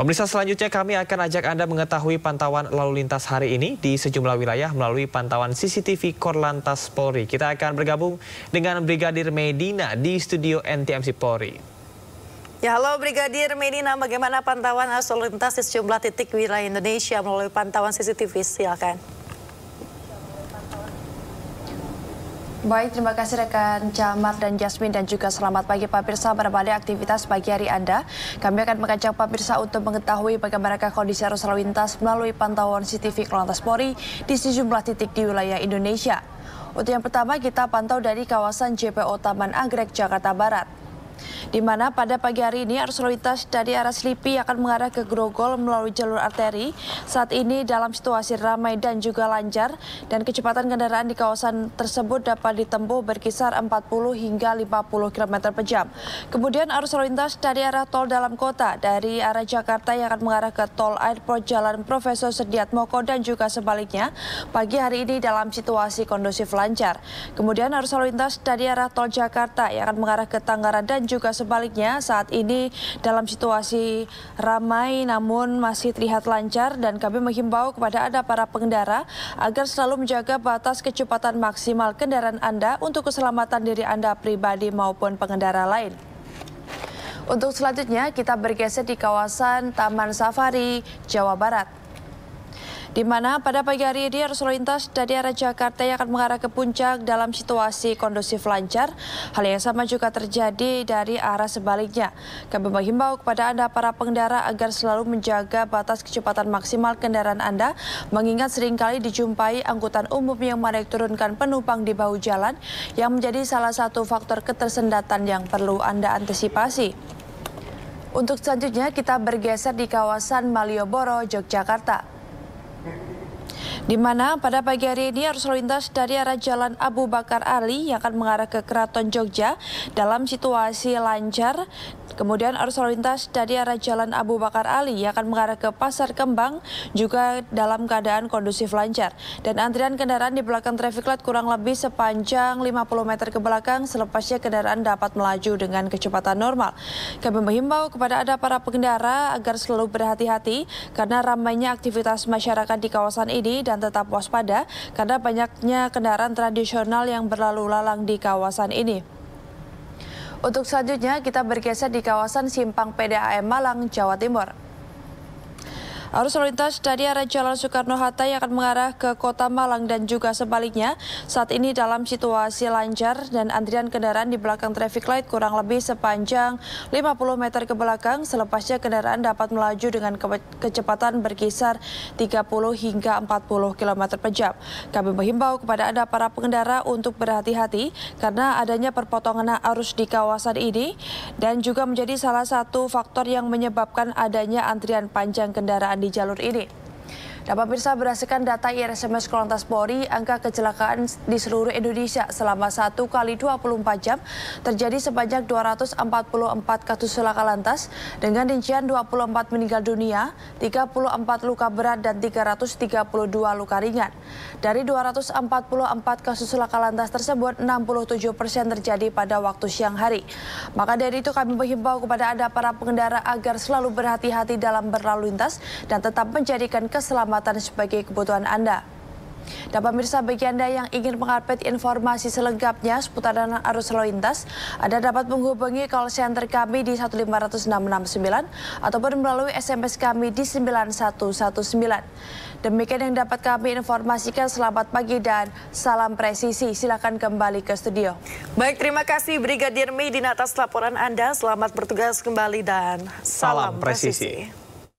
Pemirsa selanjutnya kami akan ajak Anda mengetahui pantauan lalu lintas hari ini di sejumlah wilayah melalui pantauan CCTV Korlantas Polri. Kita akan bergabung dengan Brigadir Medina di studio NTMC Polri. Ya, halo Brigadir Medina, bagaimana pantauan lalu lintas di sejumlah titik wilayah Indonesia melalui pantauan CCTV? Silakan. Baik, terima kasih rekan Jamar dan Jasmine dan juga selamat pagi Pak Pirsa berbagai aktivitas pagi hari Anda. Kami akan mengajak Pak Pirsa untuk mengetahui bagaimana kondisi arus lalu lintas melalui pantauan CCTV Lantas Polri di sejumlah titik di wilayah Indonesia. Untuk yang pertama kita pantau dari kawasan JPO Taman Anggrek, Jakarta Barat. Di mana pada pagi hari ini arus lalu lintas dari arah Slipi akan mengarah ke Grogol melalui jalur arteri. Saat ini dalam situasi ramai dan juga lancar dan kecepatan kendaraan di kawasan tersebut dapat ditempuh berkisar 40 hingga 50 km per jam. Kemudian arus lalu lintas dari arah tol dalam kota dari arah Jakarta yang akan mengarah ke tol airport Jalan Profesor Sediatmoko dan juga sebaliknya pagi hari ini dalam situasi kondusif lancar. Kemudian arus lalu lintas dari arah tol Jakarta yang akan mengarah ke Tangerang dan juga sebaliknya saat ini dalam situasi ramai namun masih terlihat lancar dan kami menghimbau kepada Anda para pengendara agar selalu menjaga batas kecepatan maksimal kendaraan Anda untuk keselamatan diri Anda pribadi maupun pengendara lain. Untuk selanjutnya kita bergeser di kawasan Taman Safari, Jawa Barat. Di mana pada pagi hari ini arus lalu lintas dari arah Jakarta yang akan mengarah ke puncak dalam situasi kondusif lancar. Hal yang sama juga terjadi dari arah sebaliknya. Kami menghimbau kepada Anda para pengendara agar selalu menjaga batas kecepatan maksimal kendaraan Anda mengingat seringkali dijumpai angkutan umum yang menaik turunkan penumpang di bahu jalan yang menjadi salah satu faktor ketersendatan yang perlu Anda antisipasi. Untuk selanjutnya kita bergeser di kawasan Malioboro, Yogyakarta. Di mana pada pagi hari ini arus lalu lintas dari arah Jalan Abu Bakar Ali yang akan mengarah ke Keraton Jogja dalam situasi lancar. Kemudian arus lalu lintas dari arah Jalan Abu Bakar Ali yang akan mengarah ke Pasar Kembang juga dalam keadaan kondusif lancar. Dan antrian kendaraan di belakang traffic light kurang lebih sepanjang 50 meter ke belakang selepasnya kendaraan dapat melaju dengan kecepatan normal. Kami menghimbau kepada ada para pengendara agar selalu berhati-hati karena ramainya aktivitas masyarakat di kawasan ini dan tetap waspada karena banyaknya kendaraan tradisional yang berlalu lalang di kawasan ini. Untuk selanjutnya kita bergeser di kawasan Simpang PDAM Malang, Jawa Timur. Arus lalu lintas dari arah Jalan Soekarno-Hatta yang akan mengarah ke kota Malang dan juga sebaliknya saat ini dalam situasi lancar dan antrian kendaraan di belakang traffic light kurang lebih sepanjang 50 meter ke belakang. Selepasnya kendaraan dapat melaju dengan kecepatan berkisar 30 hingga 40 km per jam. Kami menghimbau kepada Anda para pengendara untuk berhati-hati karena adanya perpotongan arus di kawasan ini dan juga menjadi salah satu faktor yang menyebabkan adanya antrian panjang kendaraan di jalur ini. Dan pemirsa berdasarkan data IRSMS Kelontas Polri, angka kecelakaan di seluruh Indonesia selama 1 kali 24 jam terjadi sebanyak 244 kasus laka lantas dengan rincian 24 meninggal dunia, 34 luka berat dan 332 luka ringan. Dari 244 kasus laka lantas tersebut, 67 persen terjadi pada waktu siang hari. Maka dari itu kami menghimbau kepada Anda para pengendara agar selalu berhati-hati dalam berlalu lintas dan tetap menjadikan keselamatan keselamatan sebagai kebutuhan Anda. Dan pemirsa bagi Anda yang ingin mengupdate informasi selengkapnya seputar arus lalu lintas, Anda dapat menghubungi call center kami di 15669 ataupun melalui SMS kami di 9119. Demikian yang dapat kami informasikan selamat pagi dan salam presisi. Silakan kembali ke studio. Baik, terima kasih Brigadir di atas laporan Anda. Selamat bertugas kembali dan salam, salam presisi. presisi.